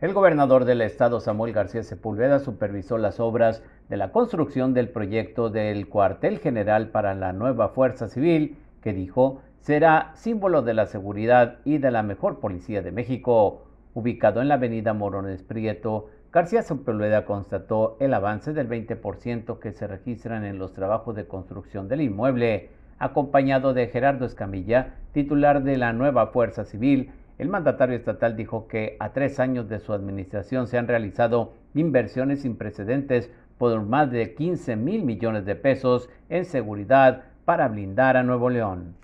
El gobernador del estado Samuel García Sepúlveda supervisó las obras de la construcción del proyecto del cuartel general para la nueva Fuerza Civil, que dijo será símbolo de la seguridad y de la mejor policía de México. Ubicado en la avenida Morones Prieto, García Sepúlveda constató el avance del 20% que se registran en los trabajos de construcción del inmueble, acompañado de Gerardo Escamilla, titular de la nueva Fuerza Civil, el mandatario estatal dijo que a tres años de su administración se han realizado inversiones sin precedentes por más de 15 mil millones de pesos en seguridad para blindar a Nuevo León.